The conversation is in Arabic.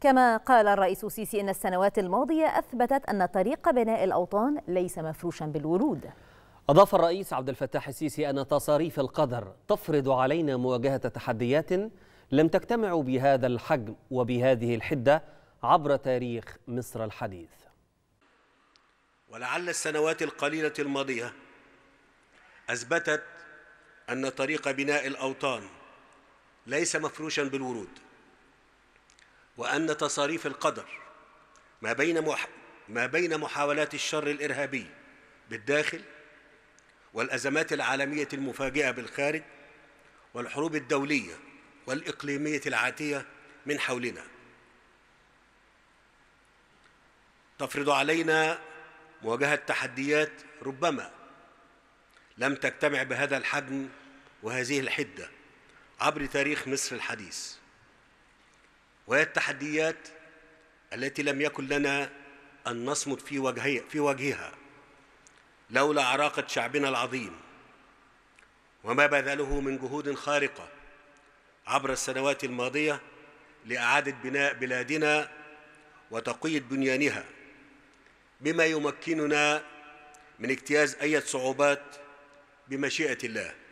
كما قال الرئيس السيسي إن السنوات الماضية أثبتت أن طريق بناء الأوطان ليس مفروشا بالورود أضاف الرئيس عبد الفتاح السيسي أن تصاريف القدر تفرض علينا مواجهة تحديات لم تجتمع بهذا الحجم وبهذه الحدة عبر تاريخ مصر الحديث ولعل السنوات القليلة الماضية أثبتت أن طريق بناء الأوطان ليس مفروشا بالورود وأن تصاريف القدر ما بين مح ما بين محاولات الشر الإرهابي بالداخل والأزمات العالمية المفاجئة بالخارج والحروب الدولية والإقليمية العاتية من حولنا تفرض علينا مواجهة تحديات ربما لم تجتمع بهذا الحجم وهذه الحدة عبر تاريخ مصر الحديث وهي التحديات التي لم يكن لنا أن نصمد في, وجهي في وجهها لولا عراقة شعبنا العظيم وما بذله من جهود خارقة عبر السنوات الماضية لإعادة بناء بلادنا وتقوية بنيانها بما يمكننا من اجتياز أي صعوبات بمشيئة الله